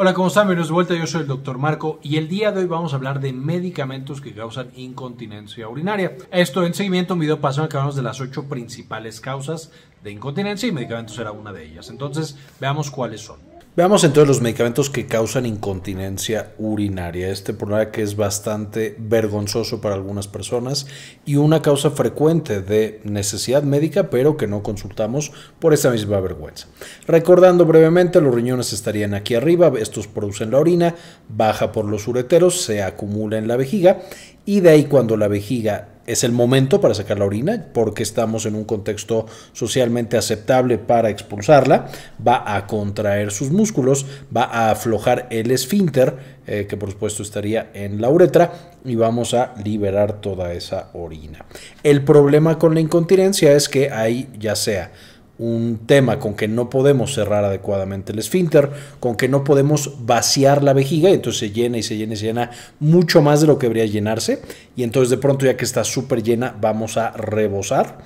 Hola, ¿cómo están? Bienvenidos de vuelta. Yo soy el doctor Marco y el día de hoy vamos a hablar de medicamentos que causan incontinencia urinaria. Esto en seguimiento a un video pasado en que hablamos de las ocho principales causas de incontinencia y medicamentos era una de ellas. Entonces, veamos cuáles son. Veamos entonces los medicamentos que causan incontinencia urinaria, este problema que es bastante vergonzoso para algunas personas y una causa frecuente de necesidad médica, pero que no consultamos por esa misma vergüenza. Recordando brevemente, los riñones estarían aquí arriba, estos producen la orina, baja por los ureteros, se acumula en la vejiga y de ahí cuando la vejiga es el momento para sacar la orina porque estamos en un contexto socialmente aceptable para expulsarla, va a contraer sus músculos, va a aflojar el esfínter, eh, que por supuesto estaría en la uretra, y vamos a liberar toda esa orina. El problema con la incontinencia es que ahí ya sea un tema con que no podemos cerrar adecuadamente el esfínter, con que no podemos vaciar la vejiga, entonces se llena y se llena y se llena mucho más de lo que debería llenarse, y entonces de pronto ya que está súper llena vamos a rebosar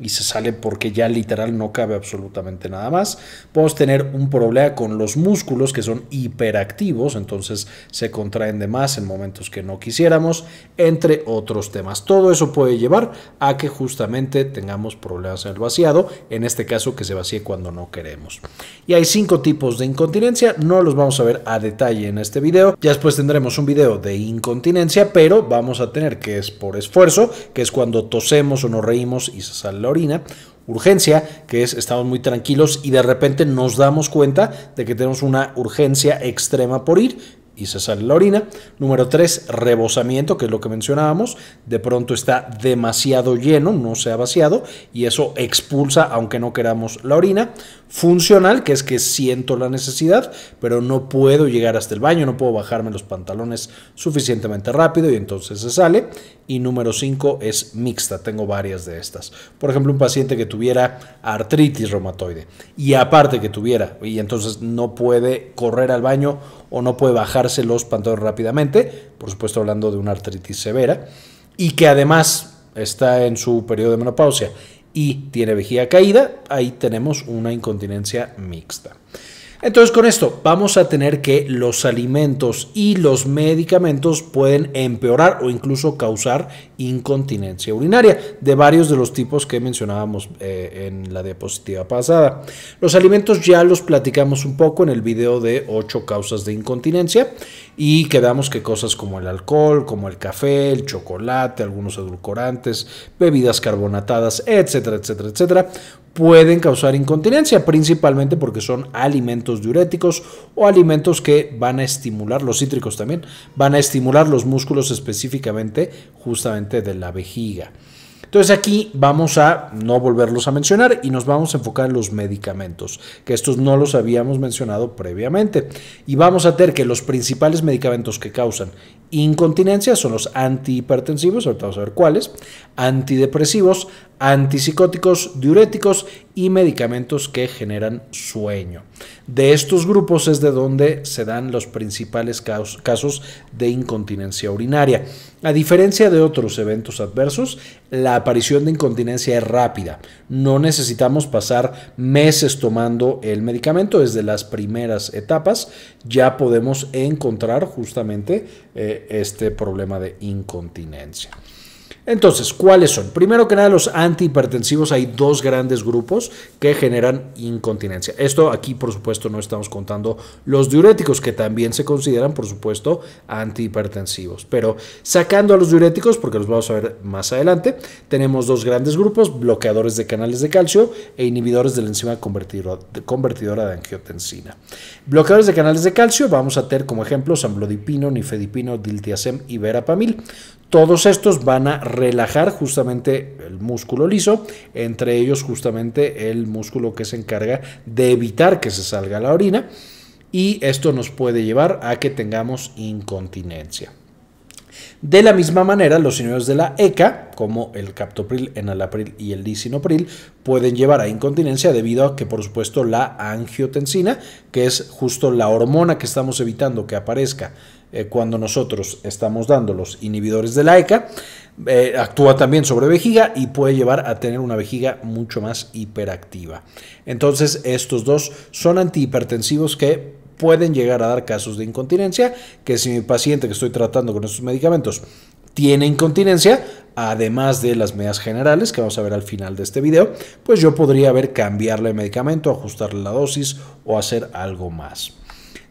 y se sale porque ya literal no cabe absolutamente nada más. Podemos tener un problema con los músculos que son hiperactivos, entonces se contraen de más en momentos que no quisiéramos, entre otros temas. Todo eso puede llevar a que justamente tengamos problemas en el vaciado, en este caso que se vacíe cuando no queremos. Y hay cinco tipos de incontinencia, no los vamos a ver a detalle en este video. Ya después tendremos un video de incontinencia, pero vamos a tener que es por esfuerzo, que es cuando tosemos o nos reímos y se sale la orina, urgencia, que es estamos muy tranquilos y de repente nos damos cuenta de que tenemos una urgencia extrema por ir y se sale la orina. Número 3, rebosamiento, que es lo que mencionábamos. De pronto está demasiado lleno, no se ha vaciado y eso expulsa, aunque no queramos, la orina. Funcional, que es que siento la necesidad, pero no puedo llegar hasta el baño, no puedo bajarme los pantalones suficientemente rápido y entonces se sale. Y número 5 es mixta, tengo varias de estas. Por ejemplo, un paciente que tuviera artritis reumatoide y aparte que tuviera, y entonces no puede correr al baño o no puede bajarse los pantalones rápidamente, por supuesto hablando de una artritis severa, y que además está en su periodo de menopausia y tiene vejiga caída, ahí tenemos una incontinencia mixta. Entonces con esto vamos a tener que los alimentos y los medicamentos pueden empeorar o incluso causar incontinencia urinaria de varios de los tipos que mencionábamos eh, en la diapositiva pasada. Los alimentos ya los platicamos un poco en el video de 8 causas de incontinencia y quedamos que cosas como el alcohol, como el café, el chocolate, algunos edulcorantes, bebidas carbonatadas, etcétera, etcétera, etcétera, pueden causar incontinencia, principalmente porque son alimentos diuréticos o alimentos que van a estimular, los cítricos también, van a estimular los músculos específicamente justamente de la vejiga. Entonces aquí vamos a no volverlos a mencionar y nos vamos a enfocar en los medicamentos, que estos no los habíamos mencionado previamente. Y vamos a tener que los principales medicamentos que causan incontinencia son los antihipertensivos, ahorita vamos a ver cuáles, antidepresivos, antipsicóticos, diuréticos y medicamentos que generan sueño. De estos grupos es de donde se dan los principales casos de incontinencia urinaria. A diferencia de otros eventos adversos, la aparición de incontinencia es rápida. No necesitamos pasar meses tomando el medicamento. Desde las primeras etapas ya podemos encontrar justamente eh, este problema de incontinencia. Entonces, ¿cuáles son? Primero que nada, los antihipertensivos hay dos grandes grupos que generan incontinencia. Esto aquí, por supuesto, no estamos contando los diuréticos, que también se consideran, por supuesto, antihipertensivos. Pero sacando a los diuréticos, porque los vamos a ver más adelante, tenemos dos grandes grupos, bloqueadores de canales de calcio e inhibidores de la enzima convertidora de angiotensina. Bloqueadores de canales de calcio, vamos a tener como ejemplos amblodipino, nifedipino, diltiazem y verapamil. Todos estos van a relajar justamente el músculo liso, entre ellos justamente el músculo que se encarga de evitar que se salga la orina y esto nos puede llevar a que tengamos incontinencia. De la misma manera, los inhibidores de la ECA, como el captopril, enalapril y el lisinopril, pueden llevar a incontinencia debido a que, por supuesto, la angiotensina, que es justo la hormona que estamos evitando que aparezca eh, cuando nosotros estamos dando los inhibidores de la ECA, eh, actúa también sobre vejiga y puede llevar a tener una vejiga mucho más hiperactiva. Entonces, estos dos son antihipertensivos que pueden llegar a dar casos de incontinencia, que si mi paciente que estoy tratando con estos medicamentos tiene incontinencia, además de las medidas generales que vamos a ver al final de este video, pues yo podría ver cambiarle el medicamento, ajustarle la dosis o hacer algo más.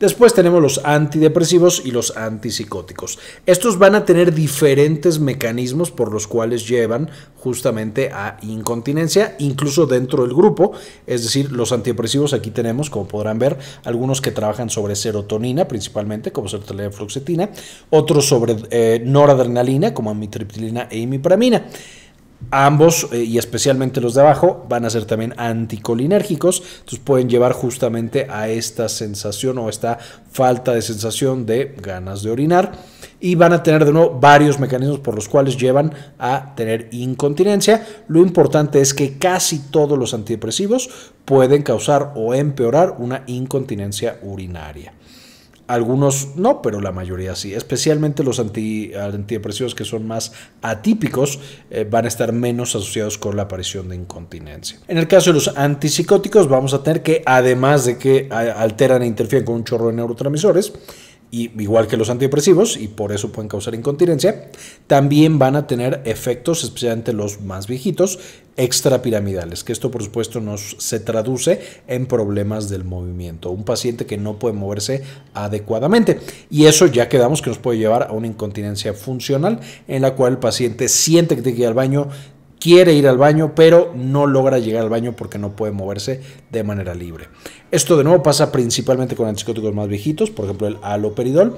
Después tenemos los antidepresivos y los antipsicóticos. Estos van a tener diferentes mecanismos por los cuales llevan justamente a incontinencia, incluso dentro del grupo. Es decir, los antidepresivos aquí tenemos, como podrán ver, algunos que trabajan sobre serotonina principalmente, como y fluoxetina, otros sobre eh, noradrenalina, como amitriptilina e imipramina. Ambos, eh, y especialmente los de abajo, van a ser también anticolinérgicos, entonces pueden llevar justamente a esta sensación o esta falta de sensación de ganas de orinar y van a tener de nuevo varios mecanismos por los cuales llevan a tener incontinencia. Lo importante es que casi todos los antidepresivos pueden causar o empeorar una incontinencia urinaria. Algunos no, pero la mayoría sí. Especialmente los antidepresivos que son más atípicos eh, van a estar menos asociados con la aparición de incontinencia. En el caso de los antipsicóticos vamos a tener que además de que alteran e interfieren con un chorro de neurotransmisores, igual que los antidepresivos, y por eso pueden causar incontinencia, también van a tener efectos, especialmente los más viejitos, extrapiramidales, que esto por supuesto nos se traduce en problemas del movimiento, un paciente que no puede moverse adecuadamente. Y eso ya quedamos que nos puede llevar a una incontinencia funcional, en la cual el paciente siente que tiene que ir al baño, quiere ir al baño, pero no logra llegar al baño porque no puede moverse de manera libre. Esto de nuevo pasa principalmente con antipsicóticos más viejitos, por ejemplo el aloperidol.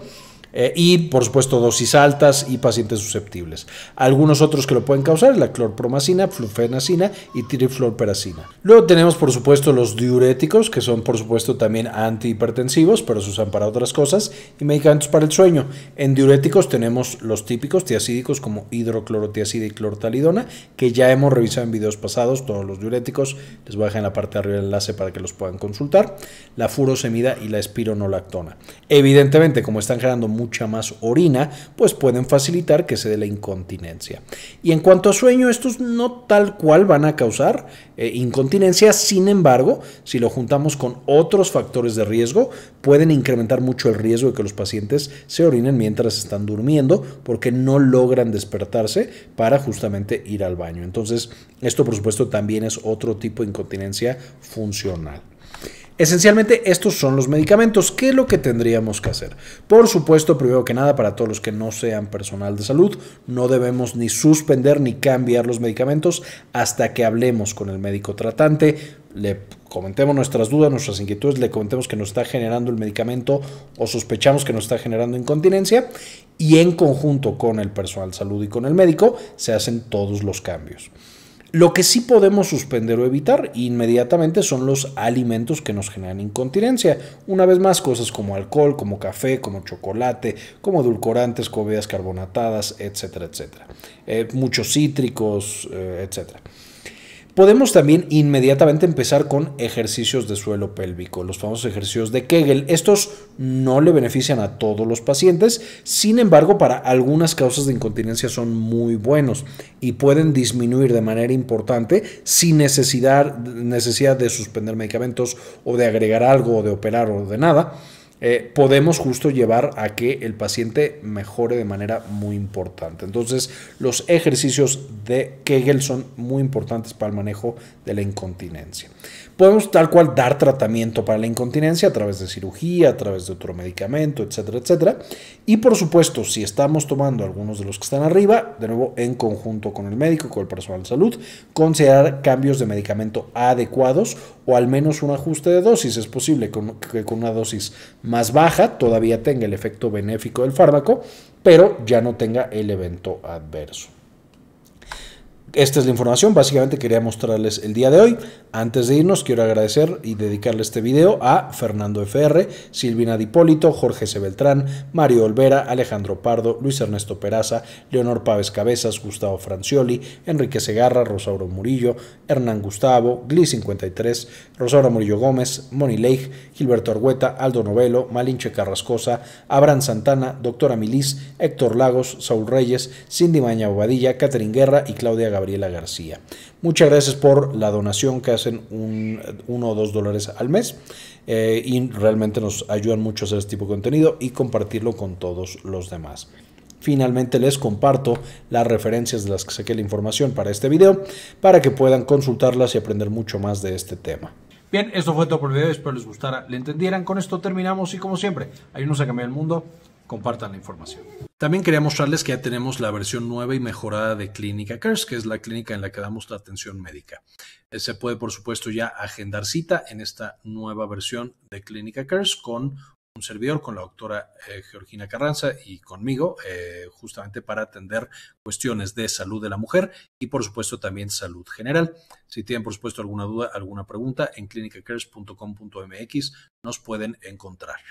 Eh, y por supuesto dosis altas y pacientes susceptibles. Algunos otros que lo pueden causar la clorpromacina, flufenacina y triflorperacina. Luego tenemos por supuesto los diuréticos que son por supuesto también antihipertensivos pero se usan para otras cosas y medicamentos para el sueño. En diuréticos tenemos los típicos tiacídicos como hidroclorotiacida y clortalidona que ya hemos revisado en videos pasados todos los diuréticos. Les voy a dejar en la parte de arriba el enlace para que los puedan consultar. La furosemida y la espironolactona. Evidentemente como están generando mucha más orina, pues pueden facilitar que se dé la incontinencia. Y en cuanto a sueño, estos no tal cual van a causar eh, incontinencia, sin embargo, si lo juntamos con otros factores de riesgo, pueden incrementar mucho el riesgo de que los pacientes se orinen mientras están durmiendo porque no logran despertarse para justamente ir al baño. Entonces, esto por supuesto también es otro tipo de incontinencia funcional. Esencialmente estos son los medicamentos. ¿Qué es lo que tendríamos que hacer? Por supuesto, primero que nada, para todos los que no sean personal de salud, no debemos ni suspender ni cambiar los medicamentos hasta que hablemos con el médico tratante, le comentemos nuestras dudas, nuestras inquietudes, le comentemos que nos está generando el medicamento o sospechamos que nos está generando incontinencia y en conjunto con el personal de salud y con el médico se hacen todos los cambios. Lo que sí podemos suspender o evitar inmediatamente son los alimentos que nos generan incontinencia. Una vez más, cosas como alcohol, como café, como chocolate, como edulcorantes, cobedas carbonatadas, etcétera, etcétera. Eh, muchos cítricos, eh, etcétera. Podemos también inmediatamente empezar con ejercicios de suelo pélvico, los famosos ejercicios de Kegel. Estos no le benefician a todos los pacientes, sin embargo, para algunas causas de incontinencia son muy buenos y pueden disminuir de manera importante sin necesidad, necesidad de suspender medicamentos o de agregar algo o de operar o de nada eh, podemos justo llevar a que el paciente mejore de manera muy importante. Entonces, los ejercicios de Kegel son muy importantes para el manejo de la incontinencia. Podemos tal cual dar tratamiento para la incontinencia a través de cirugía, a través de otro medicamento, etcétera, etcétera. Y por supuesto, si estamos tomando algunos de los que están arriba, de nuevo en conjunto con el médico, con el personal de salud, considerar cambios de medicamento adecuados o al menos un ajuste de dosis. Es posible que con una dosis más baja todavía tenga el efecto benéfico del fármaco, pero ya no tenga el evento adverso. Esta es la información básicamente quería mostrarles el día de hoy. Antes de irnos, quiero agradecer y dedicarle este video a Fernando FR, Silvina Dipólito, Jorge C. Beltrán, Mario Olvera, Alejandro Pardo, Luis Ernesto Peraza, Leonor Pávez Cabezas, Gustavo Francioli, Enrique Segarra, Rosauro Murillo, Hernán Gustavo, Gli 53, Rosauro Murillo Gómez, Moni Leij, Gilberto Argueta, Aldo Novelo, Malinche Carrascosa, Abraham Santana, Doctora Milis, Héctor Lagos, Saúl Reyes, Cindy Maña Bobadilla, Catherine Guerra y Claudia Gabriel. Gabriela García. Muchas gracias por la donación que hacen un, uno o dos dólares al mes eh, y realmente nos ayudan mucho a hacer este tipo de contenido y compartirlo con todos los demás. Finalmente les comparto las referencias de las que saqué la información para este video para que puedan consultarlas y aprender mucho más de este tema. Bien, esto fue todo por el video, espero les gustara, le entendieran. Con esto terminamos y como siempre, ayúdenos a cambiar el mundo compartan la información. También quería mostrarles que ya tenemos la versión nueva y mejorada de Clínica CARES, que es la clínica en la que damos la atención médica. Eh, se puede, por supuesto, ya agendar cita en esta nueva versión de Clínica CARES con un servidor, con la doctora eh, Georgina Carranza y conmigo, eh, justamente para atender cuestiones de salud de la mujer y, por supuesto, también salud general. Si tienen, por supuesto, alguna duda, alguna pregunta, en clinicacares.com.mx nos pueden encontrar.